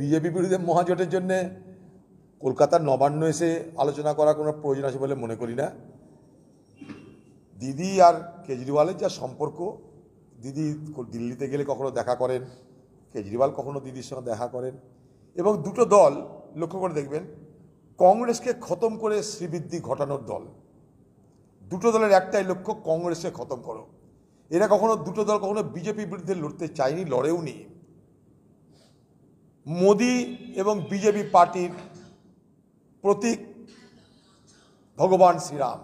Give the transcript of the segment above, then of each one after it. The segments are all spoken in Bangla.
বিজেপি বিরুদ্ধে মহাজোটের জন্যে কলকাতার নবান্ন এসে আলোচনা করার কোনো প্রয়োজন আছে বলে মনে করি না দিদি আর কেজরিওয়ালের যা সম্পর্ক দিদি দিল্লিতে গেলে কখনো দেখা করেন কেজরিওয়াল কখনো দিদির সঙ্গে দেখা করেন এবং দুটো দল লক্ষ্য করে দেখবেন কংগ্রেসকে খতম করে শ্রীবৃদ্ধি ঘটানোর দল দুটো দলের একটাই লক্ষ্য কংগ্রেসকে খতম করো এরা কখনো দুটো দল কখনো বিজেপি বিরুদ্ধে লড়তে চায়নি লড়েও নি মোদি এবং বিজেপি পার্টির প্রতীক ভগবান শ্রীরাম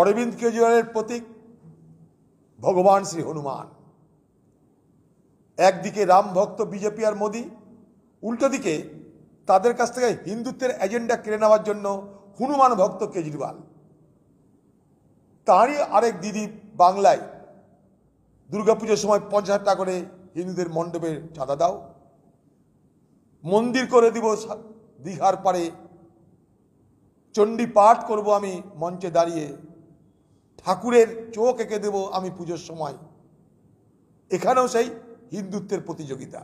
অরবিন্দ কেজরিওয়ালের প্রতীক ভগবান শ্রী হনুমান একদিকে রাম ভক্ত বিজেপি আর মোদি উল্টো দিকে তাদের কাছ থেকে হিন্দুত্বের এজেন্ডা কেড়ে নেওয়ার জন্য হনুমান ভক্ত কেজরিওয়াল তাঁরই আরেক দিদি বাংলায় দুর্গাপুজোর সময় পঞ্চাশ টাকা করে হিন্দুদের মণ্ডপে চাঁদা দাও মন্দির করে দিব দীঘার পারে চণ্ডী পাঠ করব আমি মঞ্চে দাঁড়িয়ে ঠাকুরের চোখ এঁকে দেব আমি পুজোর সময় এখানেও সেই হিন্দুত্বের প্রতিযোগিতা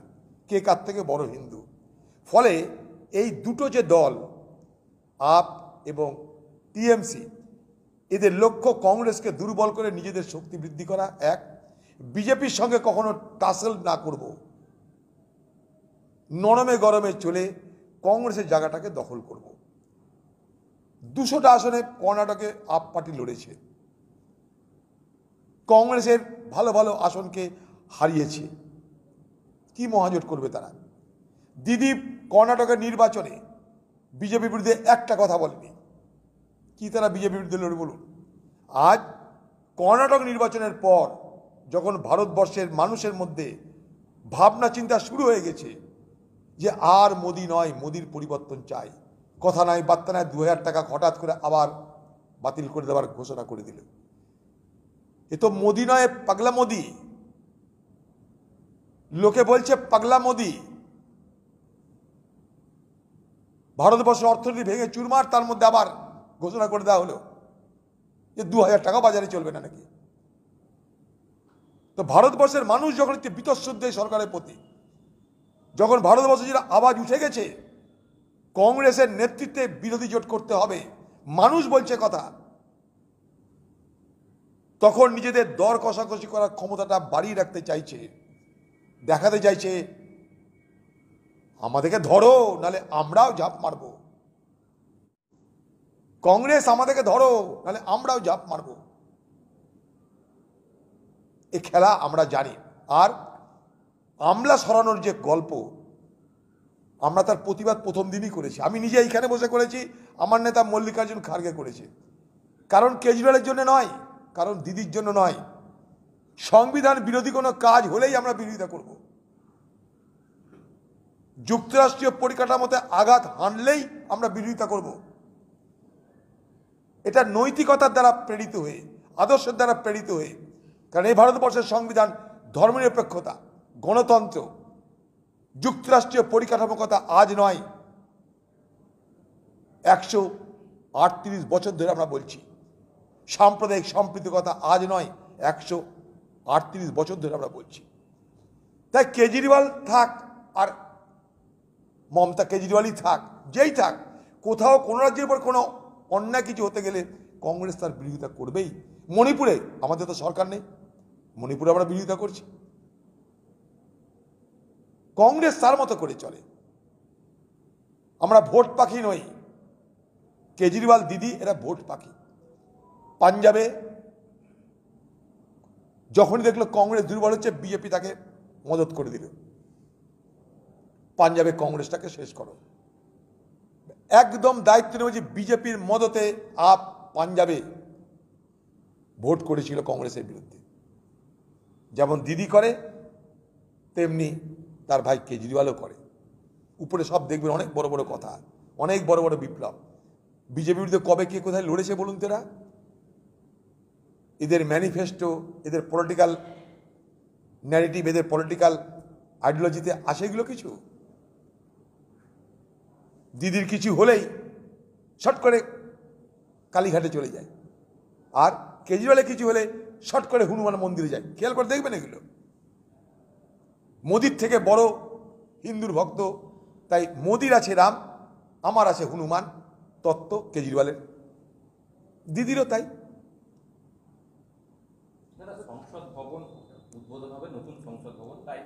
কে কার থেকে বড় হিন্দু ফলে এই দুটো যে দল আপ এবং টিএমসি এদের লক্ষ্য কংগ্রেসকে দুর্বল করে নিজেদের শক্তি বৃদ্ধি করা এক বিজেপির সঙ্গে কখনো টাসেল না করব নরমে গরমে চলে কংগ্রেসের জায়গাটাকে দখল করব দুশোটা আসনে কর্ণাটকে আপ পার্টি লড়েছে কংগ্রেসের ভালো ভালো আসনকে হারিয়েছে কি মহাজোট করবে তারা দিদি কর্ণাটকের নির্বাচনে বিজেপির বিরুদ্ধে একটা কথা বলেনি কি তারা বিজেপির বিরুদ্ধে লড়ে বলুন আজ কর্ণাটক নির্বাচনের পর যখন ভারতবর্ষের মানুষের মধ্যে ভাবনা চিন্তা শুরু হয়ে গেছে যে আর মোদি নয় মোদির পরিবর্তন চাই কথা নাই বার্তা নাই দু টাকা হঠাৎ করে আবার বাতিল করে দেওয়ার ঘোষণা করে দিল এ তো মোদি নয় পাগলা মোদি লোকে বলছে পাগলা মোদি ভারতবর্ষের অর্থনীতি ভেঙে চুরমার তার মধ্যে আবার ঘোষণা করে দেওয়া হলো যে দু হাজার টাকা বাজারে চলবে না নাকি তো ভারতবর্ষের মানুষ যখন একটি বিতশ্রদ্ধ এই সরকারের প্রতি যখন ভারতবর্ষের যেটা আওয়াজ উঠে গেছে কংগ্রেসের নেতৃত্বে বিরোধী জোট করতে হবে মানুষ বলছে কথা তখন নিজেদের দর কষাকষি করার ক্ষমতাটা বাড়িয়ে রাখতে চাইছে দেখাতে চাইছে আমাদেরকে ধরো নালে আমরাও ঝাঁপ মারব কংগ্রেস আমাদেরকে ধরো নালে আমরাও ঝাঁপ মারবো এ খেলা আমরা জানি আর আমলা সরানোর যে গল্প আমরা তার প্রতিবাদ প্রথম দিনই করেছি আমি নিজে এইখানে বসে করেছি আমার নেতা মল্লিকার্জুন খার্গে করেছে কারণ কেজরিওয়ালের জন্য নয় কারণ দিদির জন্য নয় সংবিধান বিরোধী কোনো কাজ হলেই আমরা বিরোধিতা করব যুক্তরাষ্ট্রীয় পরিকাঠামোতে আঘাত হানলেই আমরা বিরোধিতা করব এটা নৈতিকতার দ্বারা প্রেরিত হয়ে আদর্শের দ্বারা প্রেরিত হয়ে কারণ এই ভারতবর্ষের সংবিধান ধর্মনিরপেক্ষতা গণতন্ত্র যুক্তরাষ্ট্রীয় পরিকাঠামোকতা আজ নয় একশো আটত্রিশ বছর ধরে আমরা বলছি সাম্প্রদায়িক সম্প্রীতিকতা আজ নয় একশো আটত্রিশ বছর ধরে আমরা বলছি তাই কেজরিওয়াল থাক আর মমতা কেজরিওয়ালই থাক যেই থাক কোথাও কোনো রাজ্যের উপর কোনো অন্যায় কিছু হতে গেলে কংগ্রেস তার বিরোধিতা করবেই মণিপুরে আমাদের তো সরকার নেই মণিপুরে আমরা বিরোধিতা করছি কংগ্রেস তার মতো করে চলে আমরা ভোট পাখি নই কেজরিওয়াল দিদি এরা ভোট পাখি পাঞ্জাবে যখনই দেখলো কংগ্রেস দুর্বল হচ্ছে বিজেপি তাকে মদত করে দিল পাঞ্জাবে কংগ্রেসটাকে শেষ করো একদম দায়িত্ব নেব যে বিজেপির মদতে আপ পাঞ্জাবে ভোট করেছিল কংগ্রেসের বিরুদ্ধে যেমন দিদি করে তেমনি তার ভাই কেজরিওয়ালও করে উপরে সব দেখবেন অনেক বড় বড় কথা অনেক বড় বড় বিপ্লব বিজেপির বিরুদ্ধে কবে কে কোথায় লড়েছে বলুন তোরা এদের ম্যানিফেস্টো এদের পলিটিক্যাল ন্যারেটিভ এদের পলিটিক্যাল আইডিওলজিতে আসে এগুলো কিছু দিদির কিছু হলেই শট করে কালীঘাটে চলে যায় আর কেজরিওয়ালে কিছু হলে শট করে হনুমান মন্দিরে যায় খেয়াল করে দেখবেন এগুলো মোদির থেকে বড় হিন্দুর ভক্ত তাই মোদির আছে রাম আমার আছে হনুমান তত্ত্ব কেজরিওয়ালের দিদিরও তাই সংসদ ভবন উদ্বোধন হবে নতুন সংসদ ভবন তাই